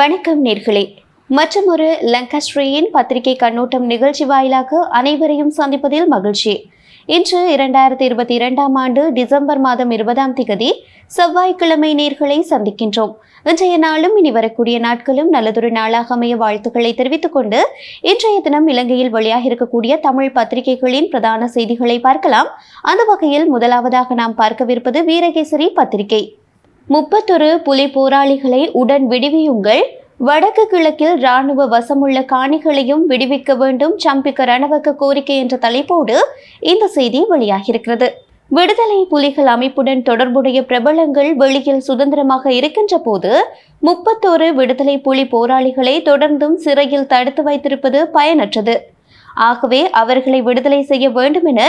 வணக்கம் நேர்களே ஒரு லங்காஸ்ட்ரியின் பத்திரிகை கண்ணோட்டம் நிகழ்ச்சி வாயிலாக அனைவரையும் சந்திப்பதில் மகிழ்ச்சி இன்று இரண்டாயிரத்தி இருபத்தி இரண்டாம் ஆண்டு டிசம்பர் மாதம் இருபதாம் திகதி செவ்வாய்க்கிழமை நேர்களை சந்திக்கின்றோம் இன்றைய நாளும் இனி வரக்கூடிய நாட்களும் நல்லதொரு நாளாக அமைய வாழ்த்துக்களை தெரிவித்துக் கொண்டு இன்றைய தினம் இலங்கையில் வெளியாக இருக்கக்கூடிய தமிழ் பத்திரிகைகளின் பிரதான செய்திகளை பார்க்கலாம் அந்த வகையில் முதலாவதாக நாம் பார்க்கவிருப்பது வீரகேசரி பத்திரிகை முப்பத்தொரு புலி போராளிகளை உடன் விடுவியுங்கள் வடக்கு கிழக்கில் ராணுவ வசமுள்ள காணிகளையும் விடுவிக்க வேண்டும் சம்பிக்க ரணவக்க கோரிக்கை என்ற தலைப்போடு இந்த செய்தி வெளியாகியிருக்கிறது விடுதலை புலிகள் அமைப்புடன் தொடர்புடைய பிரபலங்கள் வெளியில் சுதந்திரமாக இருக்கின்ற போது முப்பத்தோரு விடுதலை புலி போராளிகளை தொடர்ந்தும் சிறையில் தடுத்து வைத்திருப்பது பயனற்றது ஆகவே அவர்களை விடுதலை செய்ய வேண்டும் என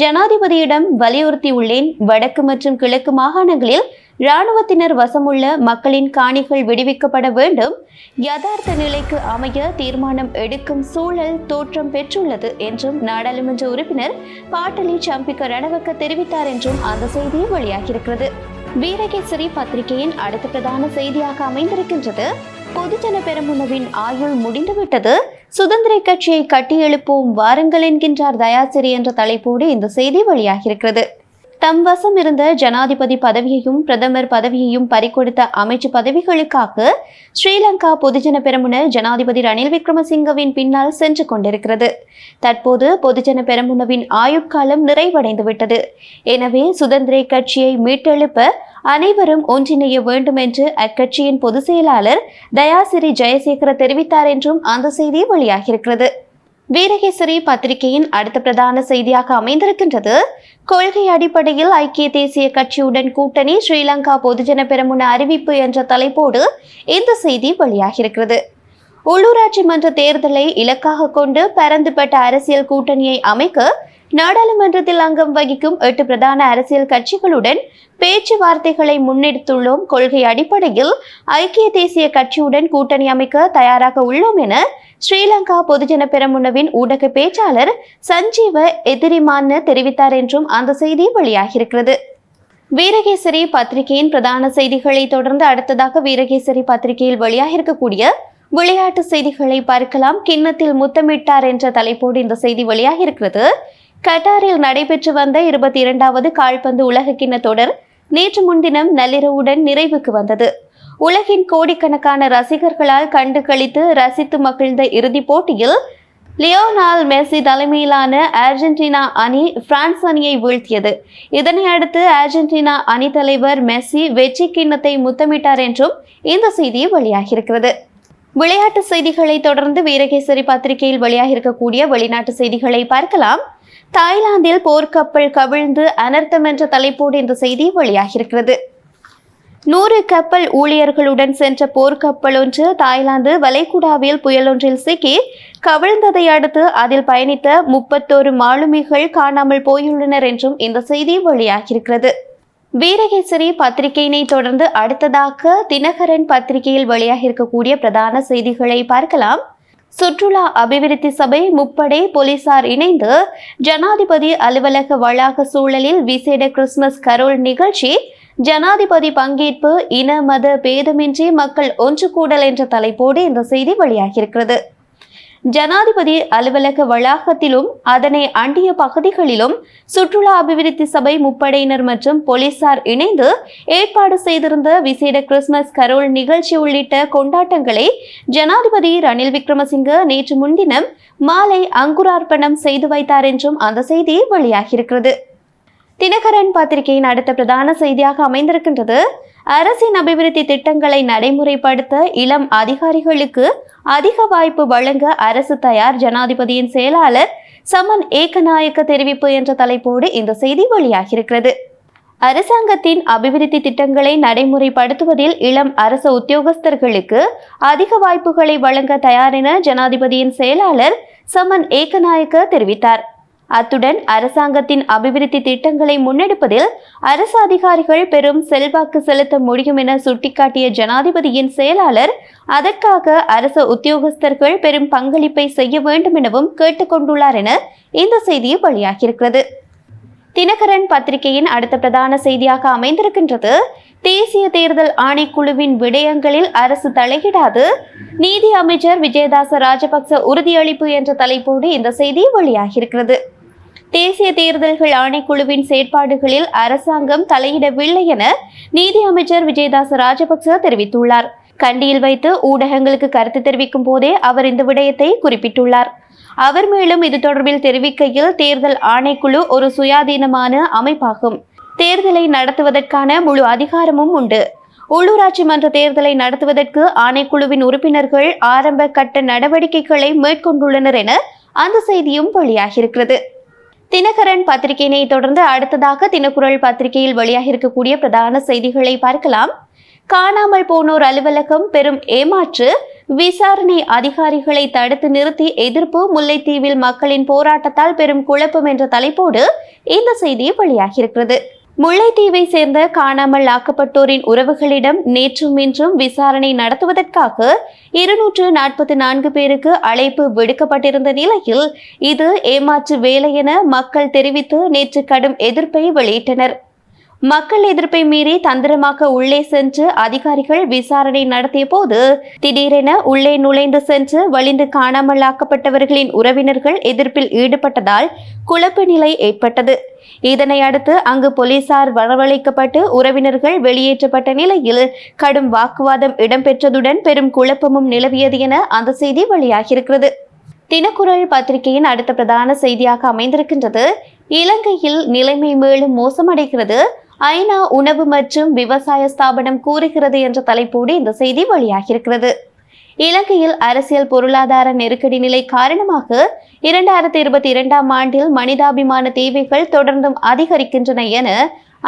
ஜனாதிபதியிடம் வலியுறுத்தியுள்ளேன் வடக்கு மற்றும் கிழக்கு மாகாணங்களில் இராணுவத்தினர் வசமுள்ள மக்களின் காணிகள் விடுவிக்கப்பட வேண்டும் யதார்த்த நிலைக்கு அமைய தீர்மானம் எடுக்கும் சூழல் தோற்றம் பெற்றுள்ளது என்றும் நாடாளுமன்ற உறுப்பினர் பாட்டலி சம்பிக்க ரணவக்க தெரிவித்தார் என்றும் அந்த செய்தி வெளியாகியிருக்கிறது வீரகேசரி பத்திரிகையின் அடுத்த பிரதான செய்தியாக அமைந்திருக்கின்றது பொதுஜன பெருமுனவின் ஆயுள் முடிந்துவிட்டது சுதந்திர கட்சியை கட்டியெழுப்போம் வாரங்கள் என்கின்றார் தயாசிரி என்ற தலைப்போடு இந்த செய்தி வெளியாகியிருக்கிறது தம் வசம் இருந்த ஜனாதிபதி பதவியையும் பிரதமர் பதவியையும் பறிக்கொடுத்த அமைச்சு பதவிகளுக்காக ஸ்ரீலங்கா பொதுஜன பெரமுன ஜனாதிபதி ரணில் விக்ரமசிங்கவின் பின்னால் சென்று கொண்டிருக்கிறது தற்போது பொதுஜன பெரமுனவின் ஆயுட்காலம் நிறைவடைந்துவிட்டது எனவே சுதந்திர கட்சியை மீட்டெழுப்ப அனைவரும் ஒன்றிணைய வேண்டும் என்று அக்கட்சியின் பொதுச் செயலாளர் தயாசிரி ஜெயசேகர தெரிவித்தார் என்றும் அந்த செய்தி வெளியாகியிருக்கிறது வீரகேசரி பத்திரிகையின் அடுத்த பிரதான செய்தியாக அமைந்திருக்கின்றது கொள்கை அடிப்படையில் ஐக்கிய தேசிய கட்சியுடன் கூட்டணி ஸ்ரீலங்கா பொதுஜன பெருமுன அறிவிப்பு என்ற தலைப்போடு இந்த செய்தி வெளியாகியிருக்கிறது உள்ளூராட்சி மன்ற தேர்தலை இலக்காக கொண்டு பரந்துபட்ட அரசியல் கூட்டணியை அமைக்க நாடாளுமன்றத்தில் அங்கம் வகிக்கும் எட்டு பிரதான அரசியல் கட்சிகளுடன் பேச்சுவார்த்தைகளை முன்னெடுத்துள்ளோம் கொள்கை அடிப்படையில் ஐக்கிய தேசிய கட்சியுடன் கூட்டணி அமைக்க தயாராக உள்ளோம் என ஸ்ரீலங்கா பொதுஜன பெரமுனவின் ஊடக பேச்சாளர் சஞ்சீவ எதிரிமான்னு தெரிவித்தார் என்றும் அந்த செய்தி வெளியாகியிருக்கிறது வீரகேசரி பத்திரிகையின் பிரதான செய்திகளை தொடர்ந்து அடுத்ததாக வீரகேசரி பத்திரிகையில் வெளியாகிருக்கக்கூடிய இருக்கக்கூடிய விளையாட்டு செய்திகளை பார்க்கலாம் கிண்ணத்தில் முத்தமிட்டார் என்ற தலைப்போடு இந்த செய்தி வெளியாகியிருக்கிறது இருக்கிறது கட்டாரில் நடைபெற்று வந்த இருபத்தி இரண்டாவது கால்பந்து உலக கிண்ண தொடர் நேற்று முன்தினம் நள்ளிரவுடன் நிறைவுக்கு வந்தது உலகின் கோடிக்கணக்கான ரசிகர்களால் கண்டு கழித்து ரசித்து மகிழ்ந்த இறுதிப் போட்டியில் லியோனால் மெஸ்ஸி தலைமையிலான அர்ஜென்டினா அணி பிரான்ஸ் அணியை வீழ்த்தியது இதனை அடுத்து அர்ஜென்டினா அணி தலைவர் மெஸ்ஸி வெற்றி கிண்ணத்தை முத்தமிட்டார் என்றும் இந்த செய்தி வெளியாகியிருக்கிறது விளையாட்டு செய்திகளை தொடர்ந்து வீரகேசரி பத்திரிகையில் வெளியாகியிருக்கக்கூடிய வெளிநாட்டு செய்திகளை பார்க்கலாம் தாய்லாந்தில் போர்க்கப்பல் கவிழ்ந்து அனர்த்தம் என்ற தலைப்போடு இந்த செய்தி வெளியாகியிருக்கிறது நூறு கப்பல் ஊழியர்களுடன் சென்ற போர்க்கப்பல் ஒன்று தாய்லாந்து வளைகுடாவில் புயலொன்றில் சிக்கி கவிழ்ந்ததை அடுத்து அதில் பயணித்த முப்பத்தோரு மாலுமிகள் காணாமல் போயுள்ளனர் என்றும் இந்த செய்தி வெளியாகியிருக்கிறது வீரகேசரி பத்திரிகையினை தொடர்ந்து அடுத்ததாக தினகரன் பத்திரிகையில் வெளியாக இருக்கக்கூடிய பிரதான செய்திகளை பார்க்கலாம் சுற்றுலா அபிவிருத்தி சபை முப்படை போலீசார் இணைந்து ஜனாதிபதி அலுவலக வளாக சூழலில் விசேட கிறிஸ்துமஸ் கரோல் நிகழ்ச்சி ஜனாதிபதி பங்கேற்பு இன மத பேதமின்றி மக்கள் ஒன்று கூடல் என்ற தலைப்போடு இந்த செய்தி வெளியாகியிருக்கிறது ஜனாதிபதி அலுவலக வளாகத்திலும் அதனை அண்டிய பகுதிகளிலும் சுற்றுலா அபிவிருத்தி சபை முப்படையினர் மற்றும் போலீசார் இணைந்து ஏற்பாடு செய்திருந்த விசேட கிறிஸ்துமஸ் கரோல் நிகழ்ச்சி உள்ளிட்ட கொண்டாட்டங்களை ஜனாதிபதி ரணில் விக்ரமசிங்க நேற்று முன்தினம் மாலை அங்குரார்ப்பணம் செய்து வைத்தார் என்றும் அந்த செய்தி வெளியாகியிருக்கிறது தினகரன் பத்திரிகையின் அடுத்த பிரதான செய்தியாக அமைந்திருக்கின்றது அரசின் அபிவிருத்தி திட்டங்களை நடைமுறைப்படுத்த இளம் அதிகாரிகளுக்கு அதிக வாய்ப்பு வழங்க அரசு தயார் ஜனாதிபதியின் செயலாளர் சமன் ஏகநாயக்க தெரிவிப்பு என்ற தலைப்போடு இந்த செய்தி வெளியாகியிருக்கிறது அரசாங்கத்தின் அபிவிருத்தி திட்டங்களை நடைமுறைப்படுத்துவதில் இளம் அரச உத்தியோகஸ்தர்களுக்கு அதிக வாய்ப்புகளை வழங்க தயார் என ஜனாதிபதியின் செயலாளர் சமன் ஏகநாயக்க தெரிவித்தார் அத்துடன் அரசாங்கத்தின் அபிவிருத்தி திட்டங்களை முன்னெடுப்பதில் அரசு அதிகாரிகள் பெரும் செல்வாக்கு செலுத்த முடியும் என சுட்டிக்காட்டிய ஜனாதிபதியின் செயலாளர் அதற்காக அரசு உத்தியோகஸ்தர்கள் பெரும் பங்களிப்பை செய்ய வேண்டும் எனவும் கேட்டுக்கொண்டுள்ளார் என இந்த செய்தி வெளியாகியிருக்கிறது தினகரன் பத்திரிகையின் அடுத்த பிரதான செய்தியாக அமைந்திருக்கின்றது தேசிய தேர்தல் ஆணைக்குழுவின் விடயங்களில் அரசு தலையிடாது நீதி அமைச்சர் விஜயதாச ராஜபக்ச உறுதியளிப்பு என்ற தலைப்போடு இந்த செய்தி வெளியாகியிருக்கிறது தேசிய தேர்தல்கள் ஆணைக்குழுவின் செயற்பாடுகளில் அரசாங்கம் தலையிடவில்லை என நீதி அமைச்சர் விஜயதாச ராஜபக்ச தெரிவித்துள்ளார் கண்டியில் வைத்து ஊடகங்களுக்கு கருத்து தெரிவிக்கும் போதே அவர் இந்த விடயத்தை குறிப்பிட்டுள்ளார் அவர் மேலும் இது தொடர்பில் தெரிவிக்கையில் தேர்தல் ஆணைக்குழு ஒரு சுயாதீனமான அமைப்பாகும் தேர்தலை நடத்துவதற்கான முழு அதிகாரமும் உண்டு உள்ளூராட்சி மன்ற தேர்தலை நடத்துவதற்கு ஆணைக்குழுவின் உறுப்பினர்கள் ஆரம்ப கட்ட நடவடிக்கைகளை மேற்கொண்டுள்ளனர் என அந்த செய்தியும் வெளியாகியிருக்கிறது தினகரன் பத்திரிகையினை தொடர்ந்து அடுத்ததாக தினக்குரல் பத்திரிகையில் வெளியாக இருக்கக்கூடிய பிரதான செய்திகளை பார்க்கலாம் காணாமல் போனோர் அலுவலகம் பெரும் ஏமாற்று விசாரணை அதிகாரிகளை தடுத்து நிறுத்தி எதிர்ப்பு முல்லைத்தீவில் மக்களின் போராட்டத்தால் பெரும் குழப்பம் என்ற தலைப்போடு இந்த செய்தி வெளியாகியிருக்கிறது முல்லைத்தீவை சேர்ந்த காணாமல் ஆக்கப்பட்டோரின் உறவுகளிடம் நேற்றும் இன்றும் விசாரணை நடத்துவதற்காக இருநூற்று நாற்பத்தி நான்கு பேருக்கு அழைப்பு விடுக்கப்பட்டிருந்த நிலையில் இது ஏமாற்று வேலை என மக்கள் தெரிவித்து நேற்று கடும் எதிர்ப்பை வெளியிட்டனர் மக்கள் எதிர்ப்பை மீறி தந்திரமாக உள்ளே சென்று அதிகாரிகள் விசாரணை நடத்திய போது திடீரென உள்ளே நுழைந்து சென்று வலிந்து காணாமலாக்கப்பட்டவர்களின் உறவினர்கள் எதிர்ப்பில் ஈடுபட்டதால் குழப்ப நிலை ஏற்பட்டது இதனை அடுத்து அங்கு போலீசார் வரவழைக்கப்பட்டு உறவினர்கள் வெளியேற்றப்பட்ட நிலையில் கடும் வாக்குவாதம் இடம்பெற்றதுடன் பெரும் குழப்பமும் நிலவியது என அந்த செய்தி வெளியாகியிருக்கிறது தினக்குரல் பத்திரிகையின் அடுத்த பிரதான செய்தியாக அமைந்திருக்கின்றது இலங்கையில் நிலைமை மேலும் மோசமடைகிறது ஐநா உணவு மற்றும் விவசாய ஸ்தாபனம் கூறுகிறது என்ற தலைப்போடு இந்த செய்தி வெளியாகியிருக்கிறது இலங்கையில் அரசியல் பொருளாதார நெருக்கடி நிலை காரணமாக இரண்டாயிரத்தி இருபத்தி இரண்டாம் ஆண்டில் மனிதாபிமான தேவைகள் தொடர்ந்தும் அதிகரிக்கின்றன என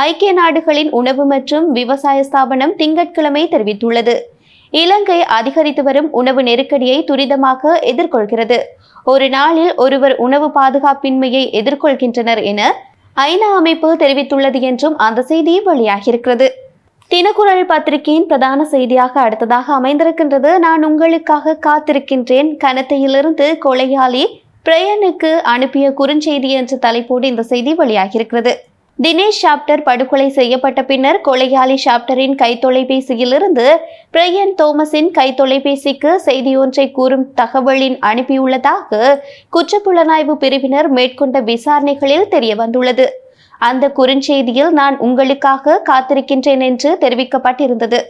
ஐக்கிய நாடுகளின் உணவு மற்றும் விவசாய ஸ்தாபனம் திங்கட்கிழமை தெரிவித்துள்ளது இலங்கை அதிகரித்து வரும் உணவு நெருக்கடியை துரிதமாக எதிர்கொள்கிறது ஒரு நாளில் ஒருவர் உணவு பாதுகாப்பின்மையை எதிர்கொள்கின்றனர் என ஐநா அமைப்பு தெரிவித்துள்ளது என்றும் அந்த செய்தி வெளியாகியிருக்கிறது தினக்குரல் பத்திரிகையின் பிரதான செய்தியாக அடுத்ததாக அமைந்திருக்கின்றது நான் உங்களுக்காக காத்திருக்கின்றேன் கனத்தையிலிருந்து கொலையாளி பிரயனுக்கு அனுப்பிய குறுஞ்செய்தி என்ற தலைப்போடு இந்த செய்தி வெளியாகியிருக்கிறது தினேஷ் ஷாப்டர் படுகொலை செய்யப்பட்ட பின்னர் கொலையாளி ஷாப்டரின் கைத்தொலைபேசியிலிருந்து பிரையன் தோமஸின் கைத்தொலைபேசிக்கு ஒன்றை கூறும் தகவலின் அனுப்பியுள்ளதாக குற்றப்புலனாய்வு பிரிவினர் மேற்கொண்ட விசாரணைகளில் தெரியவந்துள்ளது அந்த குறுஞ்செய்தியில் நான் உங்களுக்காக காத்திருக்கின்றேன் என்று தெரிவிக்கப்பட்டிருந்தது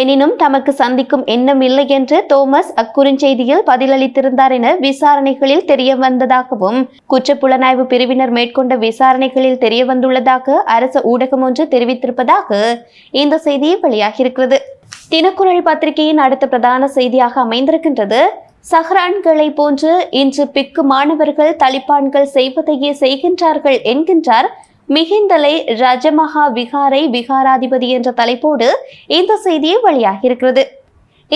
எனினும் தமக்கு சந்திக்கும் எண்ணம் இல்லை என்று தோமஸ் அக்குறுஞ்செய்தியில் பதிலளித்திருந்தார் என விசாரணைகளில் தெரிய வந்ததாகவும் குற்றப்புலனாய்வு பிரிவினர் மேற்கொண்ட விசாரணைகளில் தெரிய வந்துள்ளதாக அரசு ஊடகம் ஒன்று தெரிவித்திருப்பதாக இந்த செய்தி வெளியாகியிருக்கிறது தினக்குரல் பத்திரிகையின் அடுத்த பிரதான செய்தியாக அமைந்திருக்கின்றது சஹ்ரான்களை போன்று இன்று பிக்கு மாணவர்கள் தலிபான்கள் செய்வதையே செய்கின்றார்கள் என்கின்றார் மிகிந்தலை ரஜமகா விகாரை விகாராதிபதி என்ற தலைப்போடு இந்த செய்தியை வெளியாகியிருக்கிறது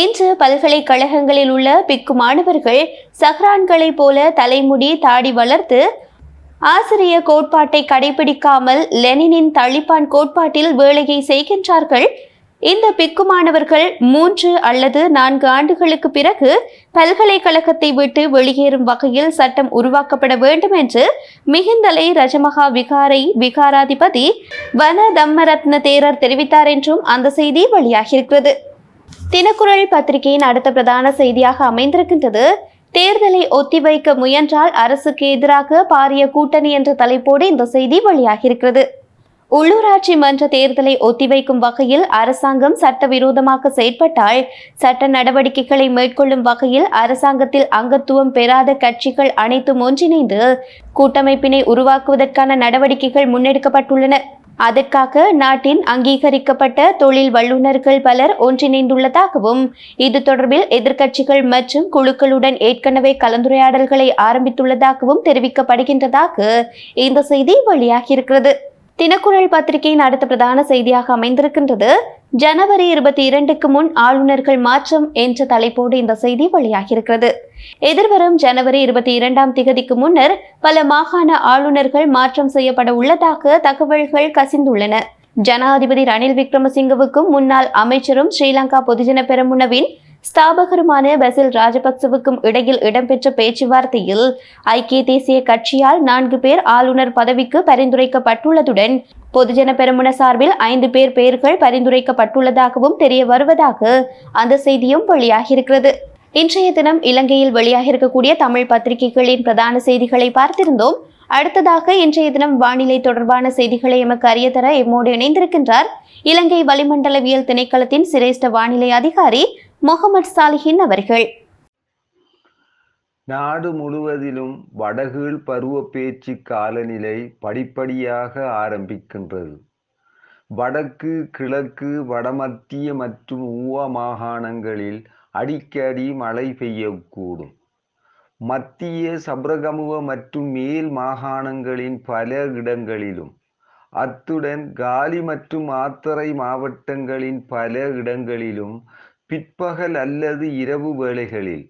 இன்று பல்கலைக்கழகங்களில் உள்ள பிக்கு மாணவர்கள் சஹ்ரான்களைப் போல தலைமுடி தாடி வளர்த்து ஆசிரிய கோட்பாட்டை கடைபிடிக்காமல் லெனினின் தளிப்பான் கோட்பாட்டில் வேலையை செய்கின்றார்கள் இந்த பிக்கு மாணவர்கள் மூன்று அல்லது நான்கு ஆண்டுகளுக்கு பிறகு பல்கலைக்கழகத்தை விட்டு வெளியேறும் வகையில் சட்டம் உருவாக்கப்பட வேண்டும் என்று மிகுந்தலை ரஜமகா விகாரை விகாராதிபதி வன தம்மரத்ன தேரர் தெரிவித்தார் என்றும் அந்த செய்தி வெளியாகியிருக்கிறது தினக்குரல் பத்திரிகையின் அடுத்த பிரதான செய்தியாக அமைந்திருக்கின்றது தேர்தலை ஒத்திவைக்க முயன்றால் அரசுக்கு எதிராக பாரிய கூட்டணி என்ற தலைப்போடு இந்த செய்தி வெளியாகியிருக்கிறது உள்ளூராட்சி மன்ற தேர்தலை ஒத்திவைக்கும் வகையில் அரசாங்கம் சட்டவிரோதமாக செயற்பட்டால் சட்ட நடவடிக்கைகளை மேற்கொள்ளும் வகையில் அரசாங்கத்தில் அங்கத்துவம் பெறாத கட்சிகள் அனைத்தும் ஒன்றிணைந்து கூட்டமைப்பினை உருவாக்குவதற்கான நடவடிக்கைகள் முன்னெடுக்கப்பட்டுள்ளன அதற்காக நாட்டின் அங்கீகரிக்கப்பட்ட தொழில் வல்லுநர்கள் பலர் ஒன்றிணைந்துள்ளதாகவும் இது தொடர்பில் எதிர்க்கட்சிகள் மற்றும் குழுக்களுடன் ஏற்கனவே கலந்துரையாடல்களை ஆரம்பித்துள்ளதாகவும் தெரிவிக்கப்படுகின்றதாக இந்த செய்தி வெளியாகியிருக்கிறது தினக்குரல் பத்திரிகையின் அடுத்த பிரதான செய்தியாக அமைந்திருக்கின்றது ஜனவரி இருபத்தி இரண்டுக்கு முன் ஆளுநர்கள் மாற்றம் என்ற தலைப்போடு இந்த செய்தி வெளியாகியிருக்கிறது எதிர்வரும் ஜனவரி இருபத்தி இரண்டாம் திகதிக்கு முன்னர் பல மாகாண ஆளுநர்கள் மாற்றம் செய்யப்பட உள்ளதாக தகவல்கள் கசிந்துள்ளன ஜனாதிபதி ரணில் விக்ரமசிங்கவுக்கும் முன்னாள் அமைச்சரும் ஸ்ரீலங்கா பொதுஜன பெருமுனவின் ஸ்தாபகருமான பசில் ராஜபக்சவுக்கும் இடையில் இடம்பெற்ற பேச்சுவார்த்தையில் ஐக்கிய தேசிய கட்சியால் நான்கு பேர் ஆளுநர் பதவிக்கு பரிந்துரைக்கப்பட்டுள்ளதுடன் பொதுஜன பெருமுன சார்பில் ஐந்து பேர் பெயர்கள் பரிந்துரைக்கப்பட்டுள்ளதாகவும் தெரிய வருவதாக அந்த செய்தியும் வெளியாகியிருக்கிறது இன்றைய தினம் இலங்கையில் வெளியாக இருக்கக்கூடிய தமிழ் பத்திரிகைகளின் பிரதான செய்திகளை பார்த்திருந்தோம் அடுத்ததாக இன்றைய தினம் வானிலை தொடர்பான செய்திகளை எமக்கு அறிய தர எம்மோடு இணைந்திருக்கின்றார் இலங்கை வளிமண்டலவியல் திணைக்களத்தின் சிரேஷ்ட வானிலை அதிகாரி முகமது சாலிஹின் அவர்கள் நாடு முழுவதிலும் வடகீழ் பருவ பேச்சு காலநிலை படிப்படியாக ஆரம்பிக்கின்றது வடக்கு கிழக்கு வடமத்திய மற்றும் ஊவா மாகாணங்களில் அடிக்கடி மழை பெய்யக்கூடும் மத்திய சப்ரகமுவ மற்றும் மேல் மாகாணங்களின் பல இடங்களிலும் அத்துடன் காலி மற்றும் ஆத்தரை மாவட்டங்களின் பல இடங்களிலும் பிற்பகல் அல்லது இரவு வேளைகளில்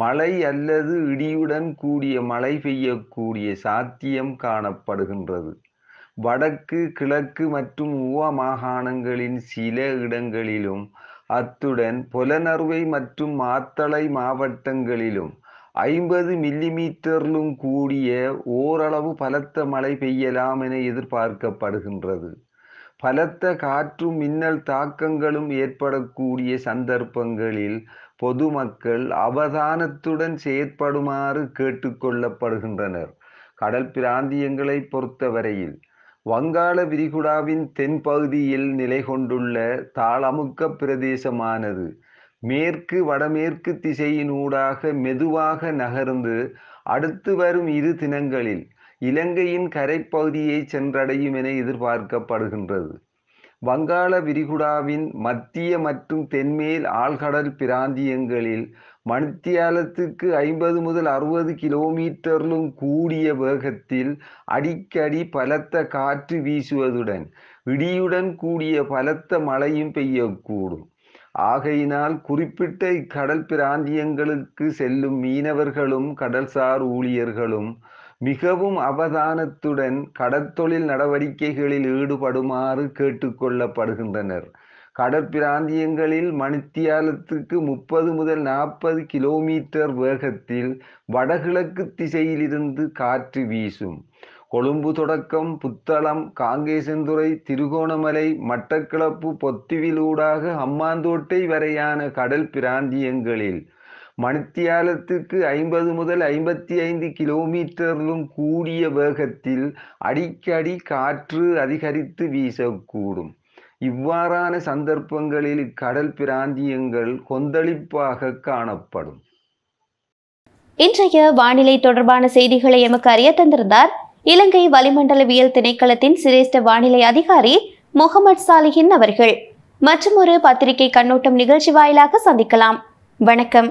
மழை அல்லது இடியுடன் கூடிய மழை பெய்யக்கூடிய சாத்தியம் காணப்படுகின்றது வடக்கு கிழக்கு மற்றும் உவ மாகாணங்களின் சில இடங்களிலும் அத்துடன் புலனறுவை மற்றும் மாத்தளை மாவட்டங்களிலும் ஐம்பது மில்லிமீட்டரிலும் கூடிய ஓரளவு பலத்த மழை பெய்யலாம் என எதிர்பார்க்கப்படுகின்றது பலத்த காற்றும் மின்னல் தாக்கங்களும் ஏற்படக்கூடிய சந்தர்ப்பங்களில் பொதுமக்கள் அவதானத்துடன் செயற்படுமாறு கேட்டுக்கொள்ளப்படுகின்றனர் கடல் பிராந்தியங்களை பொறுத்தவரையில் வங்காள விரிகுடாவின் தென்பகுதியில் நிலை கொண்டுள்ள தாளமுக்க பிரதேசமானது மேற்கு வடமேற்கு திசையினூடாக மெதுவாக நகர்ந்து அடுத்து வரும் இரு தினங்களில் இலங்கையின் கரைப்பகுதியை சென்றடையும் என எதிர்பார்க்கப்படுகின்றது வங்காள விரிகுடாவின் மத்திய மற்றும் தென்மேல் ஆழ்கடல் பிராந்தியங்களில் மணித்தியாலத்துக்கு ஐம்பது முதல் அறுபது கிலோமீட்டரிலும் கூடிய வேகத்தில் அடிக்கடி பலத்த காற்று வீசுவதுடன் இடியுடன் கூடிய பலத்த மழையும் பெய்யக்கூடும் ஆகையினால் குறிப்பிட்ட இக்கடல் பிராந்தியங்களுக்கு செல்லும் மீனவர்களும் கடல்சார் ஊழியர்களும் மிகவும் அவதானத்துடன் கடற்தொழில் நடவடிக்கைகளில் ஈடுபடுமாறு கேட்டுக்கொள்ளப்படுகின்றனர் கடற்பிராந்தியங்களில் மணித்தியாலத்துக்கு முப்பது முதல் நாற்பது கிலோமீட்டர் வேகத்தில் வடகிழக்கு திசையிலிருந்து காற்று வீசும் கொழும்பு தொடக்கம் புத்தளம் காங்கேசந்துறை திருகோணமலை மட்டக்களப்பு பொத்திவிலூடாக அம்மாந்தோட்டை வரையான கடல் பிராந்தியங்களில் மணித்தியாலத்துக்கு ஐம்பது முதல் ஐம்பத்தி ஐந்து கிலோமீட்டர்களும் கூடிய வேகத்தில் அடிக்கடி காற்று அதிகரித்து வீசக்கூடும் இவ்வாறான சந்தர்ப்பங்களில் கடல் பிராந்தியங்கள் கொந்தளிப்பாக காணப்படும் இன்றைய வானிலை தொடர்பான செய்திகளை எமக்கு அறிய தந்திருந்தார் இலங்கை வளிமண்டலவியல் திணைக்களத்தின் சிரேஷ்ட வானிலை அதிகாரி முகமது சாலிஹின் அவர்கள் மற்றும் ஒரு பத்திரிகை கண்ணோட்டம் நிகழ்ச்சி வாயிலாக சந்திக்கலாம் வணக்கம்